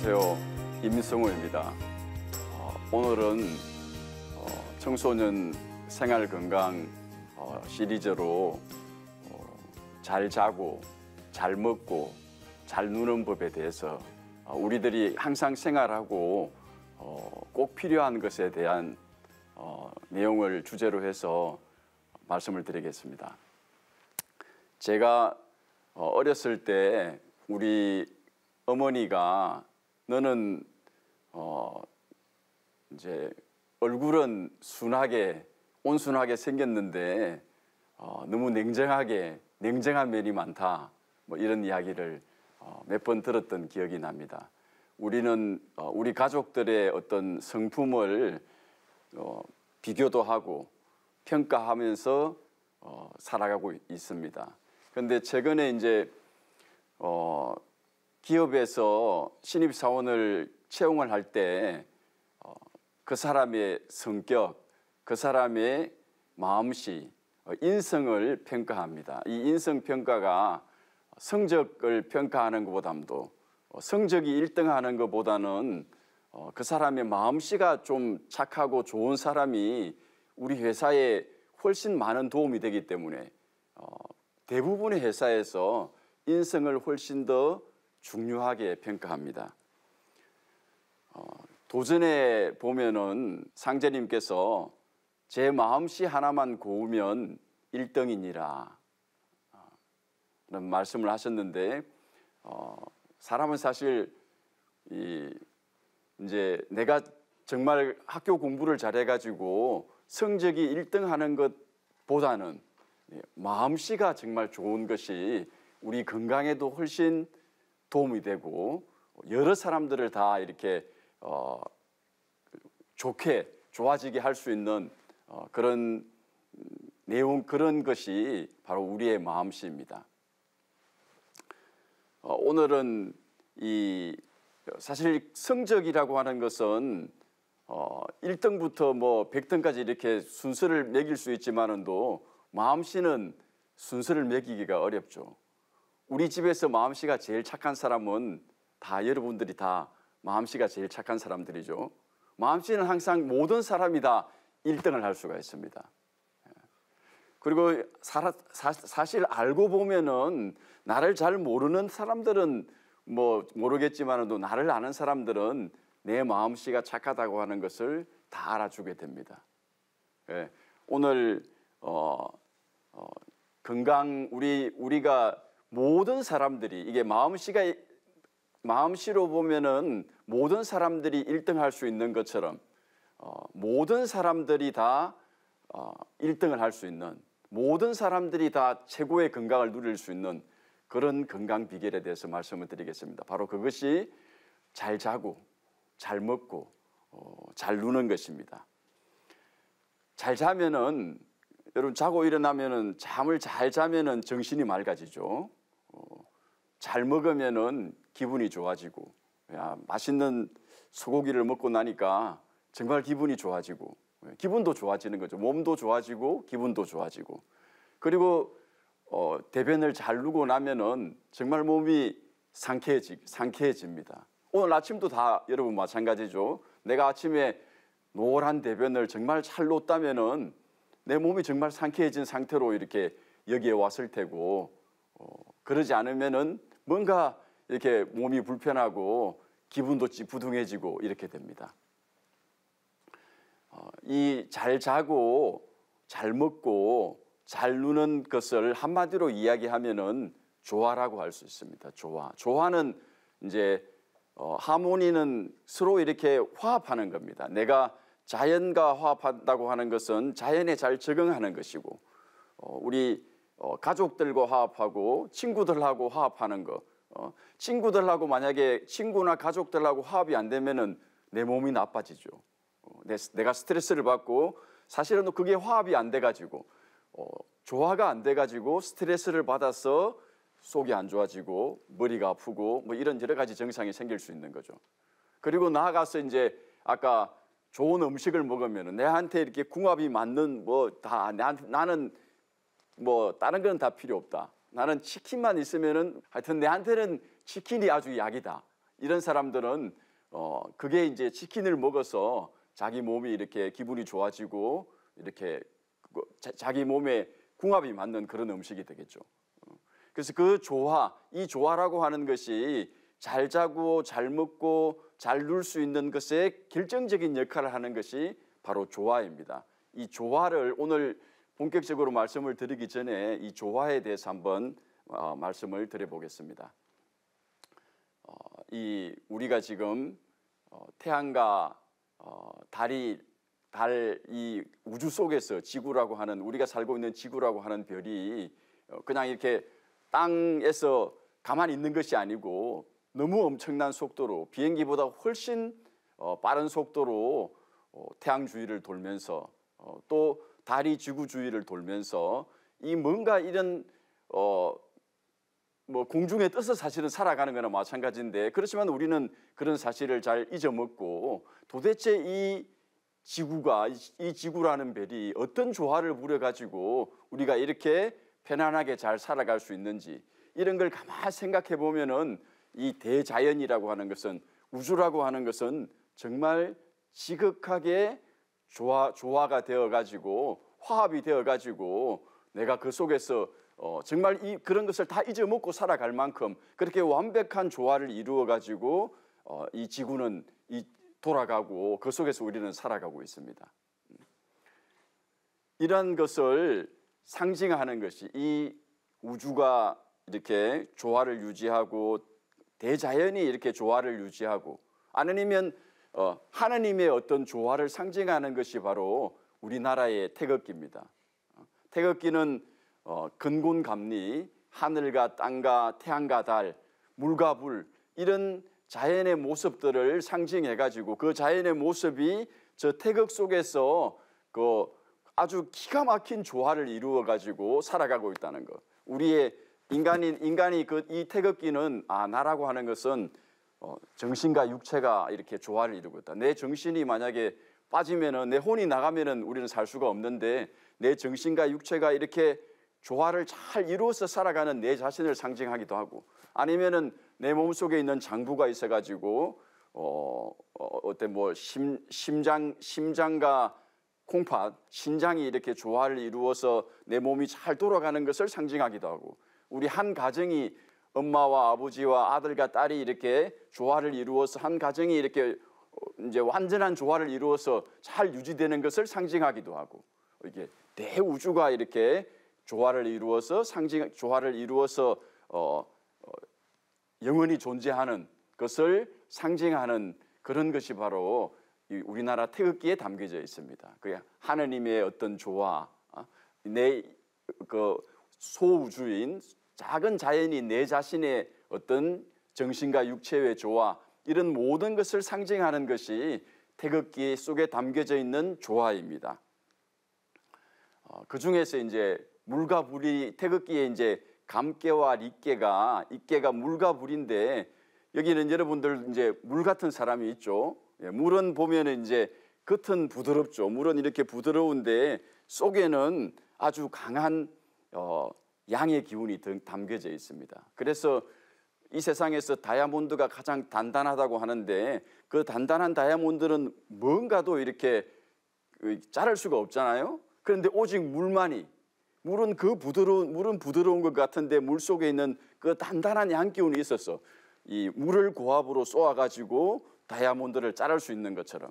안녕하세요. 임성호입니다. 어, 오늘은 어, 청소년 생활 건강 어, 시리즈로 잘 자고 잘 먹고 잘 누는 법에 대해서 우리들이 항상 생활하고 꼭 필요한 것에 대한 내용을 주제로 해서 말씀을 드리겠습니다. 제가 어렸을 때 우리 어머니가 너는 어 이제 얼굴은 순하게 온순하게 생겼는데 어, 너무 냉정하게 냉정한 면이 많다. 뭐 이런 이야기를 어, 몇번 들었던 기억이 납니다. 우리는 어, 우리 가족들의 어떤 성품을 어, 비교도 하고 평가하면서 어, 살아가고 있습니다. 그런데 최근에 이제 어, 기업에서 신입 사원을 채용을 할 때그 어, 사람의 성격, 그 사람의 마음씨, 어, 인성을 평가합니다. 이 인성 평가가 성적을 평가하는 것보다도 어, 성적이 1등 하는 것보다는 그 사람의 마음씨가 좀 착하고 좋은 사람이 우리 회사에 훨씬 많은 도움이 되기 때문에 대부분의 회사에서 인성을 훨씬 더 중요하게 평가합니다. 어, 도전에 보면은 상제님께서 제 마음씨 하나만 고우면 1등이니라 그런 어, 말씀을 하셨는데 어, 사람은 사실 이 이제 내가 정말 학교 공부를 잘해가지고 성적이 1등 하는 것보다는 예, 마음씨가 정말 좋은 것이 우리 건강에도 훨씬 도움이 되고 여러 사람들을 다 이렇게 어, 좋게 좋아지게 할 수 있는 어, 그런 음, 내용 그런 것이 바로 우리의 마음씨입니다. 어, 오늘은 이 사실 성적이라고 하는 것은 어, 1등부터 뭐 100등까지 이렇게 순서를 매길 수 있지만은도 마음씨는 순서를 매기기가 어렵죠. 우리 집에서 마음씨가 제일 착한 사람은 다 여러분들이 다 마음씨가 제일 착한 사람들이죠. 마음씨는 항상 모든 사람이 다 1등을 할 수가 있습니다. 예. 그리고 사, 사실 알고 보면은 나를 잘 모르는 사람들은 뭐 모르겠지만도 나를 아는 사람들은 내 마음씨가 착하다고 하는 것을 다 알아주게 됩니다. 예, 오늘 어, 어, 건강 우리 우리가 모든 사람들이 이게 마음씨가 마음씨로 보면은 모든 사람들이 1등할 수 있는 것처럼 어, 모든 사람들이 다 어, 1등을 할 수 있는 모든 사람들이 다 최고의 건강을 누릴 수 있는 그런 건강 비결에 대해서 말씀을 드리겠습니다. 바로 그것이 잘 자고 잘 먹고 어, 잘 누는 것입니다. 잘 자면은 여러분 자고 일어나면은 잠을 잘 자면은 정신이 맑아지죠. 어, 잘 먹으면은 기분이 좋아지고 야 맛있는 소고기를 먹고 나니까 정말 기분이 좋아지고 예, 기분도 좋아지는 거죠. 몸도 좋아지고 기분도 좋아지고 그리고 어, 대변을 잘 누고 나면은 정말 몸이 상쾌해지 상쾌해집니다. 오늘 아침도 다 여러분 마찬가지죠. 내가 아침에 노란 대변을 정말 잘 놓다면은 았내 몸이 정말 상쾌해진 상태로 이렇게 여기에 왔을 테고 어, 그러지 않으면은 뭔가 이렇게 몸이 불편하고 기분도 찌 부둥해지고 이렇게 됩니다. 어, 이잘 자고 잘 먹고 잘 누는 것을 한마디로 이야기하면은 조화라고 할 수 있습니다. 조화. 조화는 이제 어, 하모니는 서로 이렇게 화합하는 겁니다. 내가 자연과 화합한다고 하는 것은 자연에 잘 적응하는 것이고 어, 우리 어, 가족들과 화합하고 친구들하고 화합하는 거. 어, 친구들하고 만약에 친구나 가족들하고 화합이 안 되면은 내 몸이 나빠지죠. 어, 내, 내가 스트레스를 받고 사실은 그게 화합이 안 돼가지고 어, 조화가 안 돼가지고 스트레스를 받아서 속이 안 좋아지고 머리가 아프고 뭐 이런 여러 가지 증상이 생길 수 있는 거죠. 그리고 나아가서 이제 아까 좋은 음식을 먹으면 은 내한테 이렇게 궁합이 맞는 뭐 다 나는 뭐 다른 건 다 필요 없다. 나는 치킨만 있으면은 하여튼 내한테는 치킨이 아주 약이다. 이런 사람들은 어 그게 이제 치킨을 먹어서 자기 몸이 이렇게 기분이 좋아지고 이렇게 그 자, 자기 몸에 궁합이 맞는 그런 음식이 되겠죠. 어. 그래서 그 조화, 이 조화라고 하는 것이 잘 자고 잘 먹고 잘 놀 수 있는 것에 결정적인 역할을 하는 것이 바로 조화입니다. 이 조화를 오늘 본격적으로 말씀을 드리기 전에 이 조화에 대해서 한번 어, 말씀을 드려보겠습니다. 어, 이 우리가 지금 어, 태양과 어, 달이 달 이 우주 속에서 지구라고 하는 우리가 살고 있는 지구라고 하는 별이 어, 그냥 이렇게 땅에서 가만히 있는 것이 아니고 너무 엄청난 속도로 비행기보다 훨씬 어, 빠른 속도로 태양 주위를 돌면서 또 다리 지구 주위를 돌면서 이 뭔가 이런 어 뭐 공중에 떠서 사실은 살아가는 거나 마찬가지인데 그렇지만 우리는 그런 사실을 잘 잊어먹고 도대체 이 지구가 이 지구라는 별이 어떤 조화를 부려 가지고 우리가 이렇게 편안하게 잘 살아갈 수 있는지 이런 걸 가만 히 생각해 보면은 이 대자연이라고 하는 것은 우주라고 하는 것은 정말 지극하게 조화, 조화가 되어가지고 화합이 되어가지고 내가 그 속에서 어, 정말 이, 그런 것을 다 잊어먹고 살아갈 만큼 그렇게 완벽한 조화를 이루어가지고 어, 이 지구는 이, 돌아가고 그 속에서 우리는 살아가고 있습니다. 음. 이런 것을 상징하는 것이 이 우주가 이렇게 조화를 유지하고 대자연이 이렇게 조화를 유지하고 아니면 어, 하나님의 어떤 조화를 상징하는 것이 바로 우리나라의 태극기입니다. 어, 태극기는 어, 근곤감리, 하늘과 땅과 태양과 달, 물과 불 이런 자연의 모습들을 상징해 가지고 그 자연의 모습이 저 태극 속에서 그 아주 기가 막힌 조화를 이루어 가지고 살아가고 있다는 것. 우리의 인간인 인간이 그 이 태극기는 아 나라고 하는 것은 어, 정신과 육체가 이렇게 조화를 이루고 있다. 내 정신이 만약에 빠지면은 내 혼이 나가면은 우리는 살 수가 없는데 내 정신과 육체가 이렇게 조화를 잘 이루어서 살아가는 내 자신을 상징하기도 하고 아니면은 내 몸속에 있는 장부가 있어 가지고 어, 어 어때 뭐 심, 심장 심장과 콩팥 신장이 이렇게 조화를 이루어서 내 몸이 잘 돌아가는 것을 상징하기도 하고 우리 한 가정이 엄마와 아버지와 아들과 딸이 이렇게 조화를 이루어서 한 가정이 이렇게 어, 이제 완전한 조화를 이루어서 잘 유지되는 것을 상징하기도 하고 이게 대우주가 이렇게 조화를 이루어서 상징 조화를 이루어서 어, 어, 영원히 존재하는 것을 상징하는 그런 것이 바로 이 우리나라 태극기에 담겨져 있습니다. 그 하느님의 어떤 조화, 아, 내그 소우주인 작은 자연이 내 자신의 어떤 정신과 육체의 조화 이런 모든 것을 상징하는 것이 태극기 속에 담겨져 있는 조화입니다. 어, 그 중에서 이제 물과 불이 태극기에 이제 감개와 리깨가이깨가 물과 불인데 여기는 여러분들 이제 물 같은 사람이 있죠. 예, 물은 보면 이제 겉은 부드럽죠. 물은 이렇게 부드러운데 속에는 아주 강한 어, 양의 기운이 담겨져 있습니다. 그래서 이 세상에서 다이아몬드가 가장 단단하다고 하는데 그 단단한 다이아몬드는 뭔가도 이렇게 그 자랄 수가 없잖아요. 그런데 오직 물만이 물은 그 부드러운 물은 부드러운 것 같은데 물 속에 있는 그 단단한 양 기운이 있었어이 물을 고압으로 쏘아 가지고 다이아몬드를 자랄 수 있는 것처럼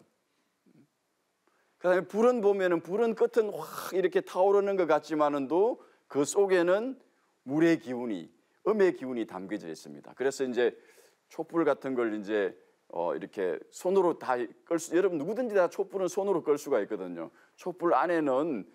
그다음에 불은 보면은 불은 끝은 확 이렇게 타오르는 것 같지만은도 그 속에는 물의 기운이 음의 기운이 담겨져 있습니다. 그래서 이제 촛불 같은 걸 이제 어 이렇게 손으로 다 끌 수, 여러분 누구든지 다 촛불은 손으로 끌 수가 있거든요. 촛불 안에는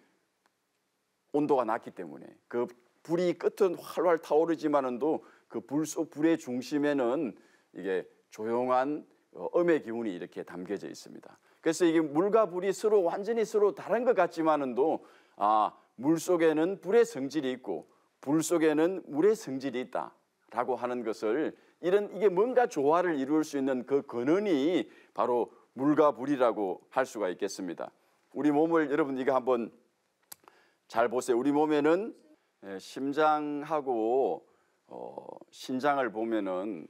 온도가 낮기 때문에 그 불이 끝은 활활 타오르지만은도 그 불 속 불의 중심에는 이게 조용한 어, 음의 기운이 이렇게 담겨져 있습니다. 그래서 이게 물과 불이 서로 완전히 서로 다른 것 같지만은도 아물 속에는 불의 성질이 있고 불 속에는 물의 성질이 있다라고 하는 것을 이런 이게 뭔가 조화를 이룰 수 있는 그 근원이 바로 물과 불이라고 할 수가 있겠습니다. 우리 몸을 여러분 이거 한번 잘 보세요. 우리 몸에는 예, 심장하고 어, 신장을 보면은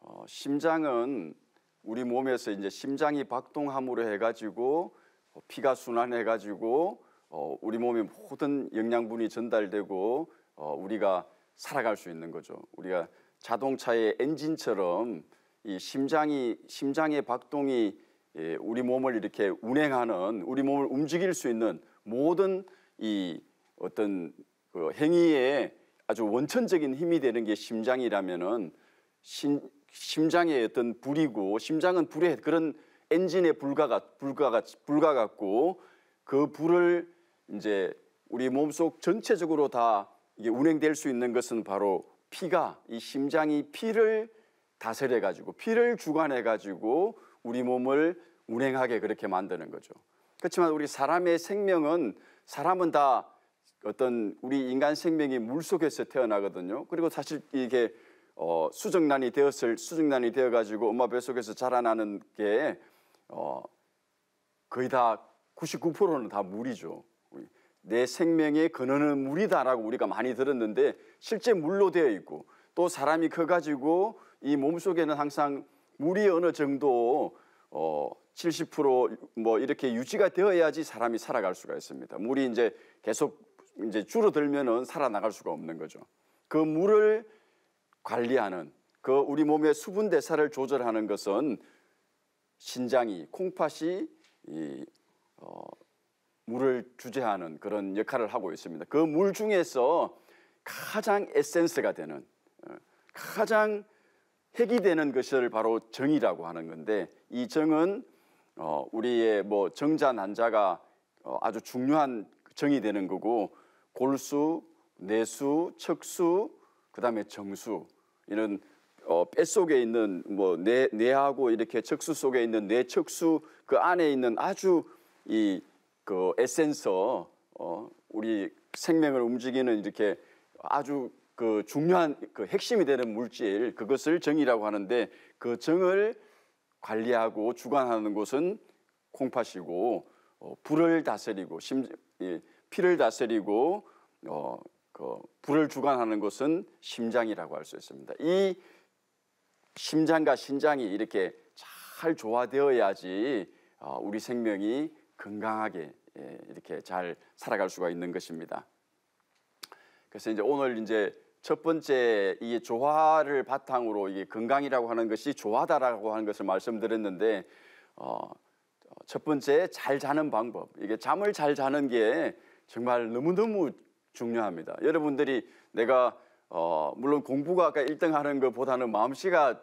어, 심장은 우리 몸에서 이제 심장이 박동함으로 해가지고 어, 피가 순환해가지고 어, 우리 몸의 모든 영양분이 전달되고 어, 우리가 살아갈 수 있는 거죠. 우리가 자동차의 엔진처럼 이 심장이 심장의 박동이 예, 우리 몸을 이렇게 운행하는 우리 몸을 움직일 수 있는 모든 이 어떤 그 행위에 아주 원천적인 힘이 되는 게 심장이라면은 심, 심장의 어떤 불이고 심장은 불의 그런 엔진의 불과 가 불과 가 불과 같고 그 불을 이제 우리 몸속 전체적으로 다 이게 운행될 수 있는 것은 바로 피가 이 심장이 피를 다스려 가지고 피를 주관해 가지고 우리 몸을 운행하게 그렇게 만드는 거죠. 그렇지만 우리 사람의 생명은 사람은 다 어떤 우리 인간 생명이 물 속에서 태어나거든요. 그리고 사실 이게 어, 수정란이 되었을 수정란이 되어 가지고 엄마 뱃속에서 자라나는 게 어, 거의 다 99%는 다 물이죠. 내 생명의 근원은 물이다라고 우리가 많이 들었는데 실제 물로 되어 있고 또 사람이 커 가지고 이 몸속에는 항상 물이 어느 정도 어 70%뭐 이렇게 유지가 되어야지 사람이 살아갈 수가 있습니다. 물이 이제 계속 이제 줄어들면은 살아나갈 수가 없는 거죠. 그 물을 관리하는 그 우리 몸의 수분 대사를 조절하는 것은 신장이 콩팥이 이, 어, 물을 주제하는 그런 역할을 하고 있습니다. 그 물 중에서 가장 에센스가 되는 어, 가장 핵이 되는 것을 바로 정이라고 하는 건데 이 정은 어, 우리의 뭐 정자 난자가 어, 아주 중요한 정이 되는 거고 골수, 내수, 척수, 그다음에 정수 이런 어, 뼈 속에 있는 뭐 뇌, 뇌하고 이렇게 척수 속에 있는 뇌척수 그 안에 있는 아주 이그 에센서 어, 우리 생명을 움직이는 이렇게 아주 그 중요한 그 핵심이 되는 물질 그것을 정이라고 하는데 그 정을 관리하고 주관하는 곳은 콩팥이고 어, 불을 다스리고 심 예, 피를 다스리고 어, 그 불을 주관하는 것은 심장이라고 할 수 있습니다. 이 심장과 신장이 이렇게 잘 조화되어야지 어, 우리 생명이 건강하게 예, 이렇게 잘 살아갈 수가 있는 것입니다. 그래서 이제 오늘 이제 첫 번째 이 조화를 바탕으로 이게 건강이라고 하는 것이 조화다라고 하는 것을 말씀드렸는데 어, 첫 번째 잘 자는 방법 이게 잠을 잘 자는 게 정말 너무너무 중요합니다. 여러분들이 내가 어, 물론 공부가 아까 1등 하는 것보다는 마음씨가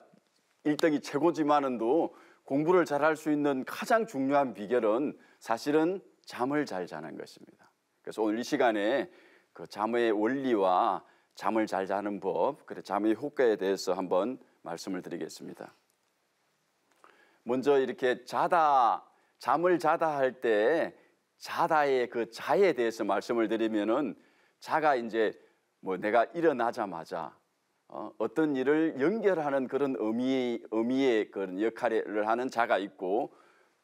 1등이 최고지만은도 공부를 잘할 수 있는 가장 중요한 비결은 사실은 잠을 잘 자는 것입니다. 그래서 오늘 이 시간에 그 잠의 원리와 잠을 잘 자는 법, 그래 잠의 효과에 대해서 한번 말씀을 드리겠습니다. 먼저 이렇게 자다 잠을 자다 할 때 자다의 그 자에 대해서 말씀을 드리면은 자가 이제 뭐 내가 일어나자마자 어, 어떤 일을 연결하는 그런 의미, 의미의 그런 역할을 하는 자가 있고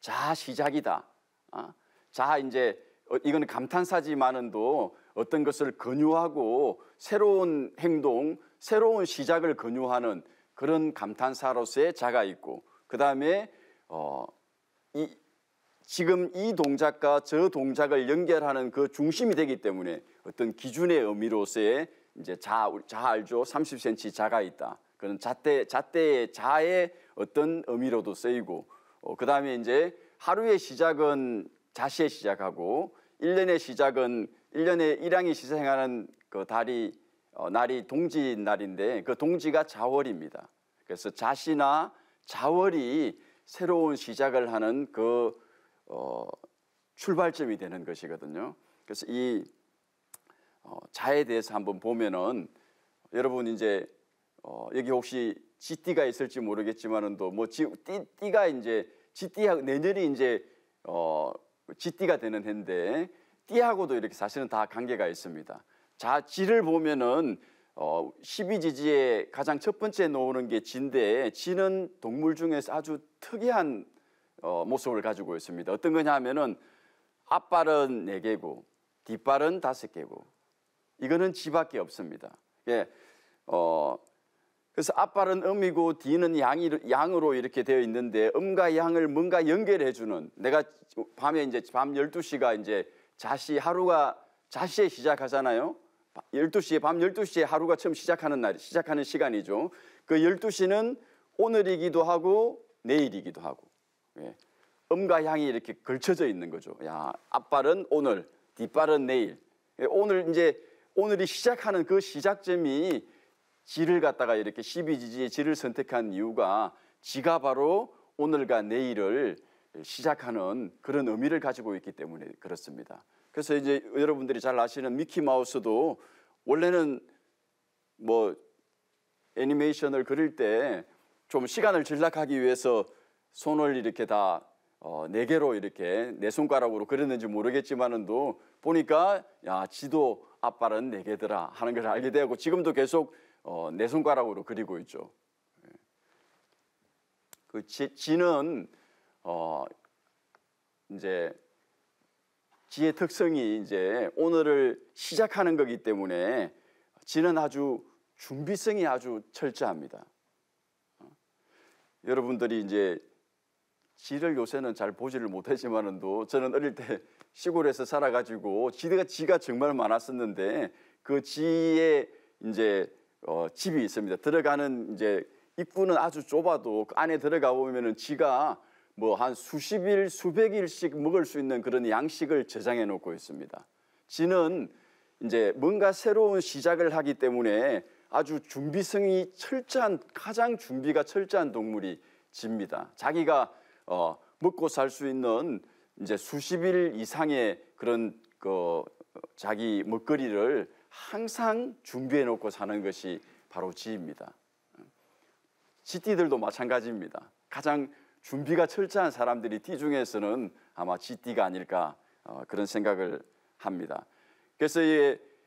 자 시작이다. 아, 자 이제 어, 이건 감탄사지만은도 어떤 것을 권유하고 새로운 행동, 새로운 시작을 권유하는 그런 감탄사로서의 자가 있고 그 다음에 어, 이, 지금 이 동작과 저 동작을 연결하는 그 중심이 되기 때문에 어떤 기준의 의미로서의 이제 자, 자 알죠? 30cm 자가 있다. 그런 자대, 자대의 자의 어떤 의미로도 쓰이고, 어, 그 다음에 이제 하루의 시작은 자시에 시작하고, 1년의 시작은 1년에 일양이 시생하는 그 달이, 어, 날이 동지인 날인데, 그 동지가 자월입니다. 그래서 자시나 자월이 새로운 시작을 하는 그, 어, 출발점이 되는 것이거든요. 그래서 이 어, 자에 대해서 한번 보면은 여러분 이제 어, 여기 혹시 지띠가 있을지 모르겠지만은 또뭐 띠띠가 이제 지띠하 고 내년이 이제 어 지띠가 되는 해인데 띠하고도 이렇게 사실은 다 관계가 있습니다. 자지를 보면은 어 12지지에 가장 첫 번째 놓는 게 진데 지는 동물 중에서 아주 특이한 어, 모습을 가지고 있습니다. 어떤 거냐 하면은 앞발은 4개고 뒷발은 5개고 이거는 지밖에 없습니다. 예, 어, 그래서 앞발은 음이고 뒤는 양이, 양으로 이렇게 되어 있는데 음과 양을 뭔가 연결해 주는 내가 밤에 이제 밤 12시가 이제 자시 하루가 자시에 시작하잖아요. 12시에 밤 12시에 하루가 처음 시작하는 날 시작하는 시간이죠. 그 12시는 오늘이기도 하고 내일이기도 하고. 예. 음과 양이 이렇게 걸쳐져 있는 거죠. 야, 앞발은 오늘, 뒷발은 내일. 예, 오늘 이제 오늘이 시작하는 그 시작점이 지를 갖다가 이렇게 12지지의 지를 선택한 이유가 지가 바로 오늘과 내일을 시작하는 그런 의미를 가지고 있기 때문에 그렇습니다. 그래서 이제 여러분들이 잘 아시는 미키 마우스도 원래는 뭐 애니메이션을 그릴 때 좀 시간을 절약하기 위해서 손을 이렇게 다 어, 네 개로 이렇게 네 손가락으로 그렸는지 모르겠지만은도 보니까 야 지도 아빠는 내게더라 하는 걸 알게 되고 지금도 계속 어, 내 손가락으로 그리고 있죠. 예. 그 지, 지는 어, 이제 지의 특성이 이제 오늘을 시작하는 거기 때문에 지는 아주 준비성이 아주 철저합니다. 어. 여러분들이 이제 지를 요새는 잘 보지를 못하지만도 저는 어릴 때 시골에서 살아가지고 지가 대 지가 정말 많았었는데 그 지에 이제 어, 집이 있습니다. 들어가는 이제 입구는 아주 좁아도 그 안에 들어가 보면은 지가 뭐 한 수십일 수백일씩 먹을 수 있는 그런 양식을 저장해 놓고 있습니다. 지는 이제 뭔가 새로운 시작을 하기 때문에 아주 준비성이 철저한 가장 준비가 철저한 동물이 집니다. 자기가 어, 먹고 살 수 있는 이제 수십 일 이상의 그런 그 자기 먹거리를 항상 준비해 놓고 사는 것이 바로 지입니다. 지띠들도 마찬가지입니다. 가장 준비가 철저한 사람들이 띠 중에서는 아마 지띠가 아닐까 어, 그런 생각을 합니다. 그래서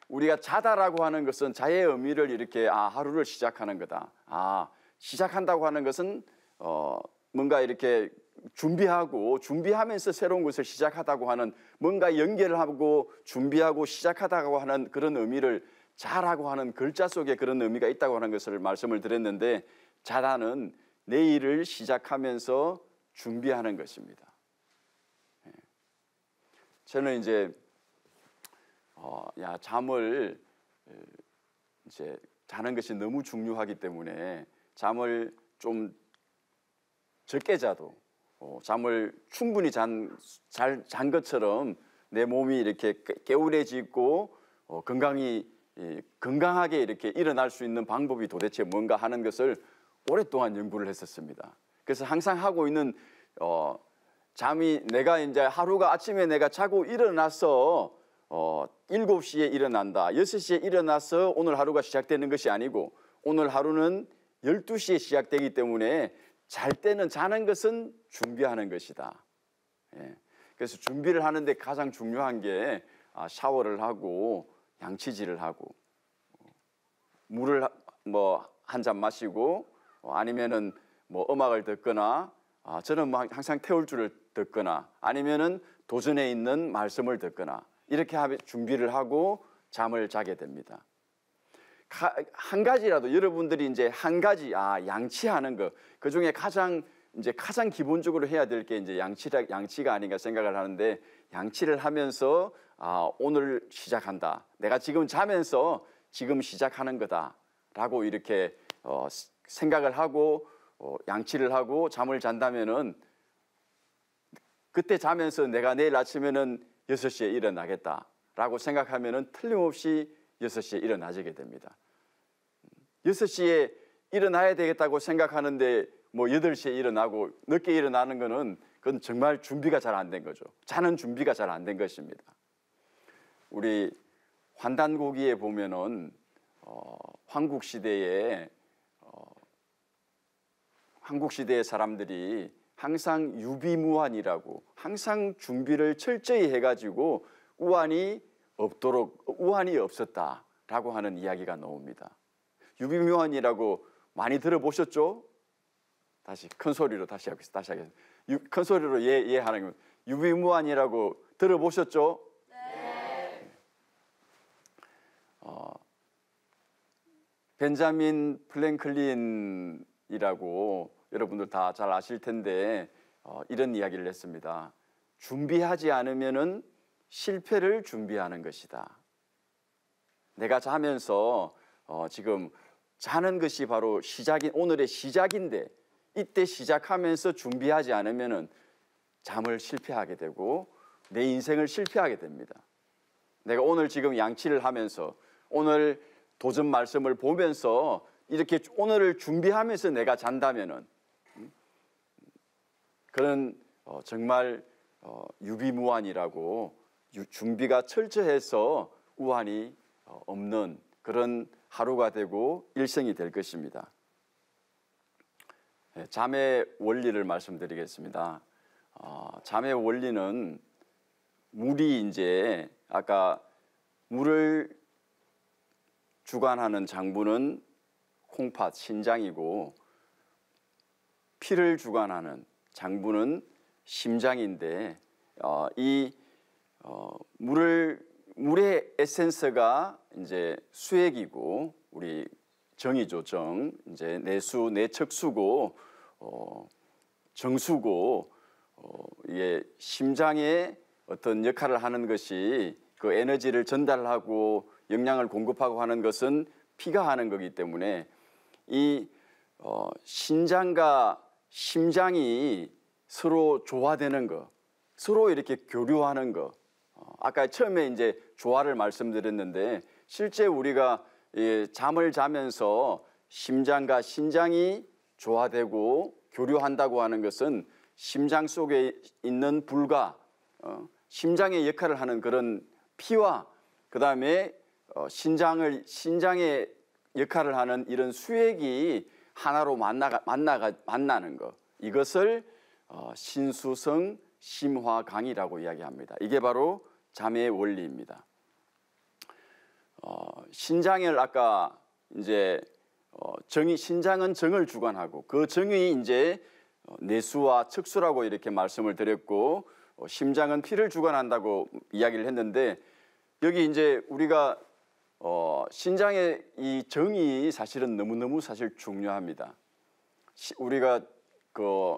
우리가 자다라고 하는 것은 자의 의미를 이렇게 아 하루를 시작하는 거다. 아 시작한다고 하는 것은 어, 뭔가 이렇게 준비하고 준비하면서 새로운 것을 시작하다고 하는 뭔가 연결을 하고 준비하고 시작하다고 하는 그런 의미를 자라고 하는 글자 속에 그런 의미가 있다고 하는 것을 말씀을 드렸는데 자라는 내일을 시작하면서 준비하는 것입니다. 예. 저는 이제 어, 야 잠을 이제 자는 것이 너무 중요하기 때문에 잠을 좀 적게 자도 어, 잠을 충분히 잔, 잘, 잔 것처럼 내 몸이 이렇게 깨우려지고 어, 건강이 예, 건강하게 이렇게 일어날 수 있는 방법이 도대체 뭔가 하는 것을 오랫동안 연구를 했었습니다. 그래서 항상 하고 있는 어, 잠이 내가 이제 하루가 아침에 내가 자고 일어나서 어, 7시에 일어난다. 6시에 일어나서 오늘 하루가 시작되는 것이 아니고 오늘 하루는 12시에 시작되기 때문에 잘 때는 자는 것은 준비하는 것이다. 예. 그래서 준비를 하는데 가장 중요한 게 아, 샤워를 하고 양치질을 하고 물을 뭐 한 잔 마시고 어, 아니면은 뭐 음악을 듣거나 아, 저는 뭐 항상 태울 줄을 듣거나 아니면은 도전에 있는 말씀을 듣거나 이렇게 준비를 하고 잠을 자게 됩니다. 한 가지라도 여러분들이 이제 한 가지 아 양치하는 거그 중에 가장 이제 가장 기본적으로 해야 될 게 이제 양치라 양치가 아닌가 생각을 하는데 양치를 하면서 아 오늘 시작한다 내가 지금 자면서 지금 시작하는 거다라고 이렇게 어, 생각을 하고 어, 양치를 하고 잠을 잔다면은 그때 자면서 내가 내일 아침에는 여섯 시에 일어나겠다라고 생각하면은 틀림없이 6시에 일어나지게 됩니다. 6시에 일어나야 되겠다고 생각하는데 뭐 8시에 일어나고 늦게 일어나는 거는 그건 정말 준비가 잘 안 된 거죠. 자는 준비가 잘 안 된 것입니다. 우리 환단고기에 보면은 어, 황국 시대에 어, 한국 시대의 사람들이 항상 유비무환이라고 항상 준비를 철저히 해가지고 우환이 없도록 우환이 없었다라고 하는 이야기가 나옵니다. 유비묘환이라고 많이 들어보셨죠? 다시 큰 소리로 다시 하고 다시 하겠습니다. 유, 큰 소리로 예, 예 하는 건 유비무환이라고 들어보셨죠? 네. 어, 벤자민 플랭클린이라고 여러분들 다 잘 아실 텐데 어, 이런 이야기를 했습니다. 준비하지 않으면 실패를 준비하는 것이다. 내가 자면서 어, 지금 자는 것이 바로 시작인 오늘의 시작인데 이때 시작하면서 준비하지 않으면은 잠을 실패하게 되고 내 인생을 실패하게 됩니다. 내가 오늘 지금 양치를 하면서 오늘 도전 말씀을 보면서 이렇게 오늘을 준비하면서 내가 잔다면은 음? 그런 어, 정말 어, 유비무환이라고 준비가 철저해서 우환이 어, 없는 그런 하루가 되고 일생이 될 것입니다. 잠의 예, 원리를 말씀드리겠습니다. 잠의 어, 원리는 물이 이제 아까 물을 주관하는 장부는 콩팥 신장이고 피를 주관하는 장부는 심장인데 어, 이 어, 물을 물의 에센스가 이제 수액이고 우리 정이죠 정 이제 내수 내척수고 어, 정수고 어, 이게 심장에 어떤 역할을 하는 것이 그 에너지를 전달하고 영양을 공급하고 하는 것은 피가 하는 거기 때문에 이 어, 신장과 심장이 서로 조화되는 것, 서로 이렇게 교류하는 것, 어, 아까 처음에 이제 조화를 말씀드렸는데 실제 우리가 잠을 자면서 심장과 신장이 조화되고 교류한다고 하는 것은 심장 속에 있는 불과 어, 심장의 역할을 하는 그런 피와 그 다음에 어, 신장을 신장의 역할을 하는 이런 수액이 하나로 만나만나 만나는 것 이것을 신수성 심화강이라고 이야기합니다. 이게 바로 잠의 원리입니다. 어, 신장을 아까 이제 어, 정의 신장은 정을 주관하고 그 정이 이제 어, 내수와 측수라고 이렇게 말씀을 드렸고 어, 심장은 피를 주관한다고 이야기를 했는데 여기 이제 우리가 어, 신장의 이 정이 사실은 너무너무 사실 중요합니다. 시, 우리가 그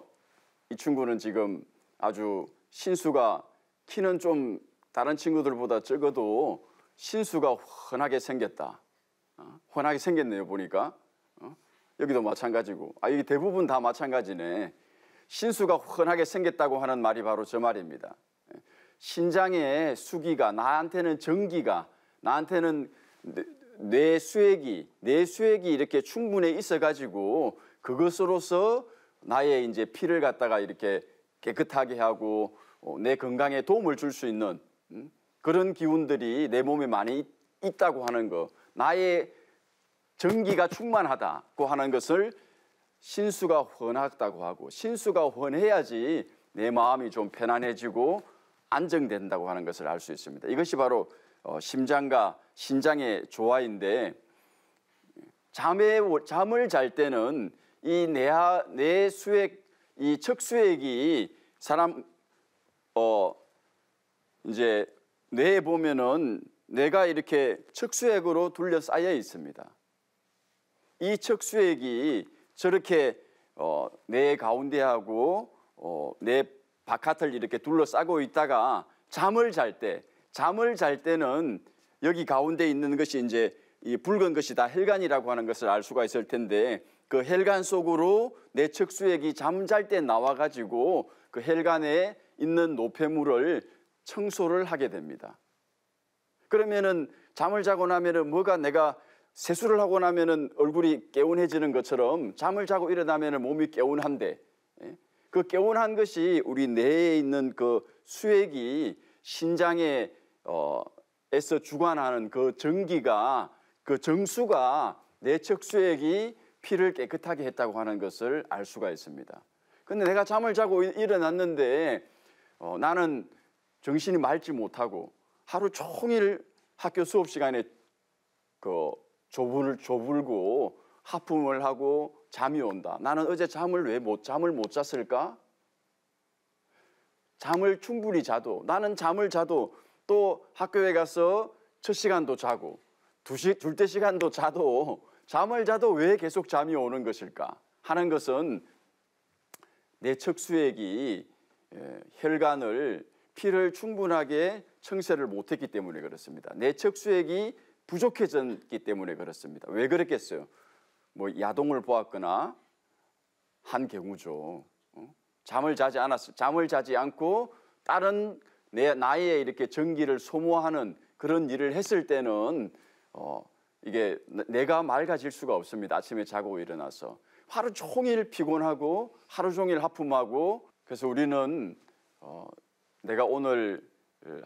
이 친구는 지금 아주 신수가 키는 좀 다른 친구들보다 적어도 신수가 훤하게 생겼다. 어? 훤하게 생겼네요, 보니까. 어? 여기도 마찬가지고. 아, 여기 대부분 다 마찬가지네. 신수가 훤하게 생겼다고 하는 말이 바로 저 말입니다. 예. 신장의 수기가 나한테는 정기가 나한테는 뇌수액이 뇌수액이 이렇게 충분히 있어 가지고 그것으로서 나의 이제 피를 갖다가 이렇게 깨끗하게 하고 어, 내 건강에 도움을 줄 수 있는 그런 기운들이 내 몸에 많이 있다고 하는 것, 나의 정기가 충만하다고 하는 것을 신수가 헌하다고 하고 신수가 헌해야지 내 마음이 좀 편안해지고 안정된다고 하는 것을 알 수 있습니다. 이것이 바로 어, 심장과 신장의 조화인데 잠에 잠을 잘 때는 이 내하 수액이 척수액이 사람 어 이제 뇌에 보면은 뇌가 이렇게 척수액으로 둘러쌓여 있습니다. 이 척수액이 저렇게 어, 뇌 가운데하고 어, 뇌 바깥을 이렇게 둘러싸고 있다가 잠을 잘 때, 잠을 잘 때는 여기 가운데 있는 것이 이제 이 붉은 것이 다 혈관이라고 하는 것을 알 수가 있을 텐데 그 혈관 속으로 뇌 척수액이 잠잘 때 나와가지고 그 혈관에 있는 노폐물을 청소를 하게 됩니다. 그러면은 잠을 자고 나면은 뭐가 내가 세수를 하고 나면은 얼굴이 개운해지는 것처럼 잠을 자고 일어나면은 몸이 개운한데 예? 그 개운한 것이 우리 뇌에 있는 그 수액이 신장에 어, 에서 주관하는 그 전기가 그 정수가 내척 수액이 피를 깨끗하게 했다고 하는 것을 알 수가 있습니다. 근데 내가 잠을 자고 일어났는데 어, 나는 정신이 맑지 못하고 하루 종일 학교 수업 시간에 그 조불 조불고 하품을 하고 잠이 온다. 나는 어제 잠을 왜 못 잠을 못 잤을까? 잠을 충분히 자도 나는 잠을 자도 또 학교에 가서 첫 시간도 자고 두시 둘째 시간도 자도 잠을 자도 왜 계속 잠이 오는 것일까 하는 것은 내 척수액이 혈관을 피를 충분하게 청세를 못했기 때문에 그렇습니다. 내척 수액이 부족해졌기 때문에 그렇습니다. 왜 그랬겠어요? 뭐 야동을 보았거나 한 경우죠. 어? 잠을 자지 않았어. 잠을 자지 않고 다른 내나의 이렇게 전기를 소모하는 그런 일을 했을 때는 어, 이게 내가 맑아질 수가 없습니다. 아침에 자고 일어나서 하루 종일 피곤하고 하루 종일 하품하고 그래서 우리는 어, 내가 오늘 어,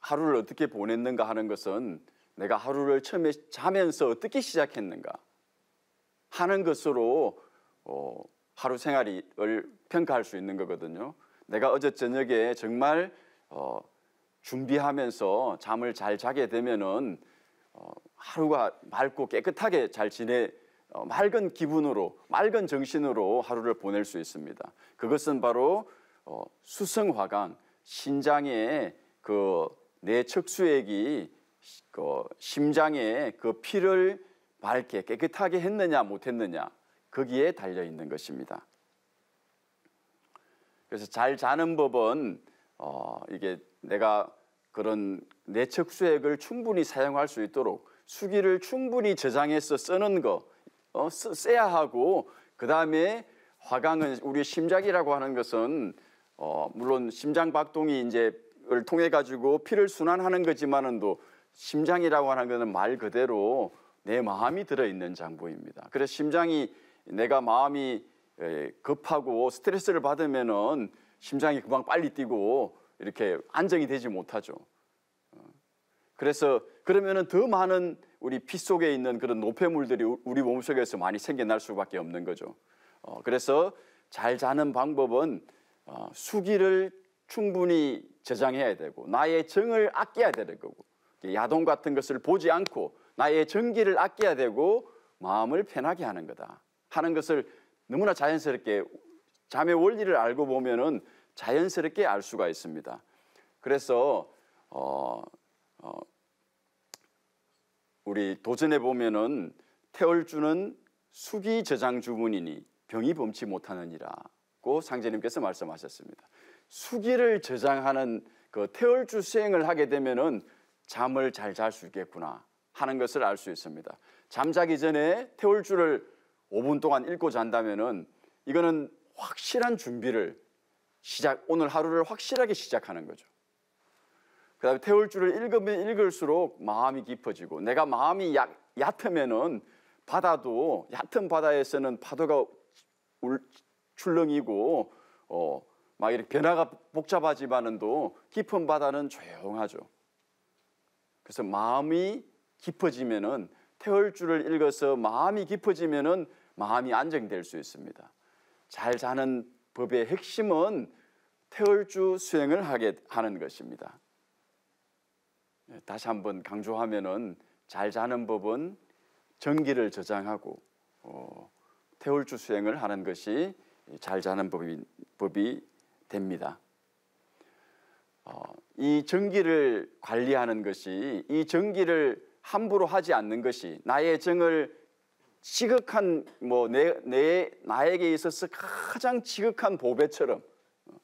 하루를 어떻게 보냈는가 하는 것은 내가 하루를 처음에 자면서 어떻게 시작했는가 하는 것으로 어, 하루 생활을 평가할 수 있는 거거든요. 내가 어제 저녁에 정말 어, 준비하면서 잠을 잘 자게 되면은 어, 하루가 맑고 깨끗하게 잘 지내 어, 맑은 기분으로 맑은 정신으로 하루를 보낼 수 있습니다. 그것은 바로 어, 수성화강 신장의 그 내척수액이 그 심장의 그 피를 밝게 깨끗하게 했느냐 못했느냐 거기에 달려 있는 것입니다. 그래서 잘 자는 법은 어, 이게 내가 그런 내척 수액을 충분히 사용할 수 있도록 수기를 충분히 저장해서 쓰는 거 어, 써야 하고 그 다음에 화강은 우리 심장이라고 하는 것은 어, 물론 심장 박동이 이제를 통해 가지고 피를 순환하는 거지만은도 심장이라고 하는 것은 말 그대로 내 마음이 들어 있는 장부입니다. 그래서 심장이 내가 마음이 급하고 스트레스를 받으면은 심장이 금방 빨리 뛰고 이렇게 안정이 되지 못하죠. 어, 그래서 그러면은 더 많은 우리 피 속에 있는 그런 노폐물들이 우리 몸 속에서 많이 생겨날 수밖에 없는 거죠. 어, 그래서 잘 자는 방법은 어, 수기를 충분히 저장해야 되고 나의 정을 아껴야 되고 는거 야동 같은 것을 보지 않고 나의 정기를 아껴야 되고 마음을 편하게 하는 거다 하는 것을 너무나 자연스럽게 잠의 원리를 알고 보면은 자연스럽게 알 수가 있습니다. 그래서 어, 어, 우리 도전해 보면은 태월주는 수기 저장 주문이니 병이 범치 못하느니라 고 상제님께서 말씀하셨습니다. 수기를 저장하는 그 태열주 수행을 하게 되면은 잠을 잘 잘 수 있겠구나 하는 것을 알 수 있습니다. 잠자기 전에 태울주를 5분 동안 읽고 잔다면은 이거는 확실한 준비를 시작 오늘 하루를 확실하게 시작하는 거죠. 그다음에 태울주를 읽으면 읽을수록 마음이 깊어지고 내가 마음이 얕, 얕으면은 바다도 얕은 바다에서는 파도가 울, 출렁이고 어, 막 이렇게 변화가 복잡하지만은도 깊은 바다는 조용하죠. 그래서 마음이 깊어지면은 태월주를 읽어서 마음이 깊어지면은 마음이 안정될 수 있습니다. 잘 자는 법의 핵심은 태월주 수행을 하게 하는 것입니다. 예, 다시 한번 강조하면은 잘 자는 법은 정기를 저장하고 어, 태월주 수행을 하는 것이 잘 자는 법이, 법이 됩니다. 어, 이 정기를 관리하는 것이 이 정기를 함부로 하지 않는 것이 나의 정을 지극한 뭐내내 나에게 있어서 가장 지극한 보배처럼 어,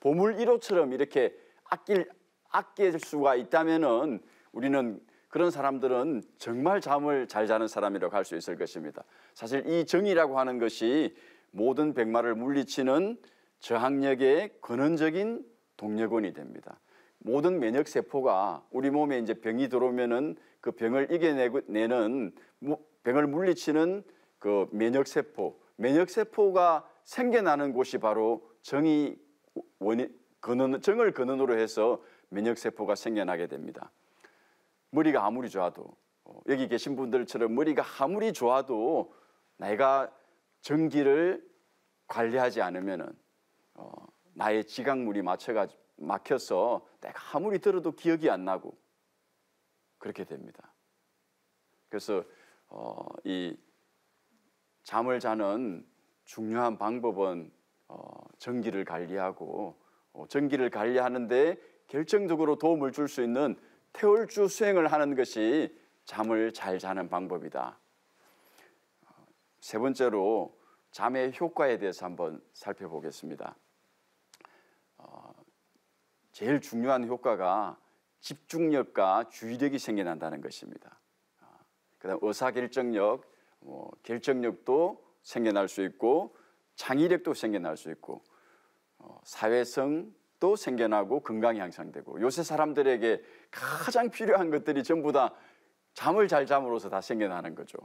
보물 1호처럼 이렇게 아낄 아낄 수가 있다면은 우리는 그런 사람들은 정말 잠을 잘 자는 사람이라고 할 수 있을 것입니다. 사실 이 정이라고 하는 것이 모든 백마를 물리치는 저항력의 근원적인 동력원이 됩니다. 모든 면역 세포가 우리 몸에 이제 병이 들어오면은 그 병을 이겨내는 병을 물리치는 그 면역 세포, 면역 세포가 생겨나는 곳이 바로 정이 원인 근원 정을 근원으로 해서 면역 세포가 생겨나게 됩니다. 머리가 아무리 좋아도 어, 여기 계신 분들처럼 머리가 아무리 좋아도 내가 전기를 관리하지 않으면 어, 나의 지각물이 맞춰가 막혀서 내가 아무리 들어도 기억이 안 나고 그렇게 됩니다. 그래서 어, 이 잠을 자는 중요한 방법은 어, 전기를 관리하고 어, 전기를 관리하는데 결정적으로 도움을 줄 수 있는 태월주 수행을 하는 것이 잠을 잘 자는 방법이다. 세 번째로 잠의 효과에 대해서 한번 살펴보겠습니다. 어, 제일 중요한 효과가 집중력과 주의력이 생겨난다는 것입니다. 어, 그다음 의사결정력, 뭐 결정력도 생겨날 수 있고 창의력도 생겨날 수 있고 어, 사회성도 생겨나고 건강이 향상되고 요새 사람들에게 가장 필요한 것들이 전부 다 잠을 잘 잠으로서 다 생겨나는 거죠.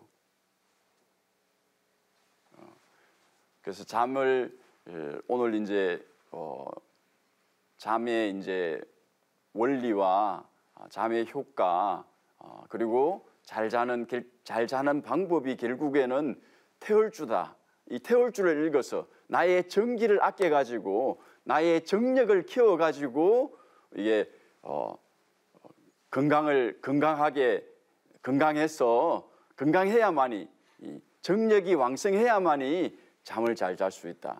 그래서 잠을 예, 오늘 이제 어, 잠의 이제 원리와 아, 잠의 효과 어, 그리고 잘 자는 잘 자는 방법이 결국에는 태울주다. 이 태울주를 읽어서 나의 정기를 아껴 가지고 나의 정력을 키워 가지고 이게 어, 건강을 건강하게 건강해서 건강해야만이 정력이 왕성해야만이 잠을 잘 잘 수 있다고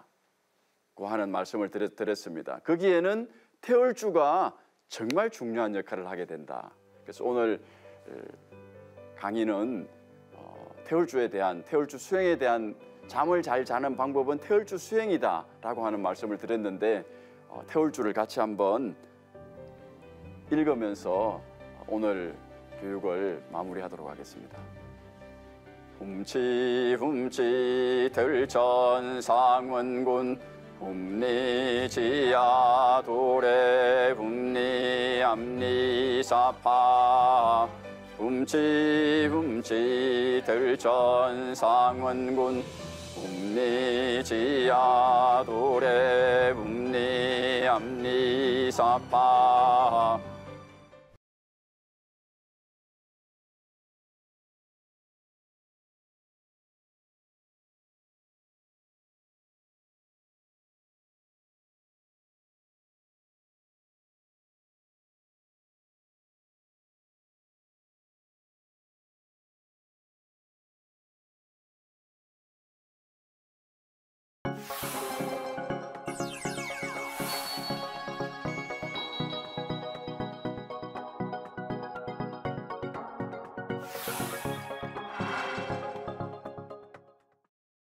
하는 말씀을 드렸습니다. 거기에는 태울주가 정말 중요한 역할을 하게 된다. 그래서 오늘 어, 강의는 어, 태울주에 대한 태울주 수행에 대한 잠을 잘 자는 방법은 태울주 수행이다라고 하는 말씀을 드렸는데 어, 태울주를 같이 한번 읽으면서 오늘 교육을 마무리하도록 하겠습니다. 훔치 훔치 들천상원군 훔니지야 도래 훔니 암니사파 훔치 훔치 들천상원군 훔니지야 도래 훔니 암니사파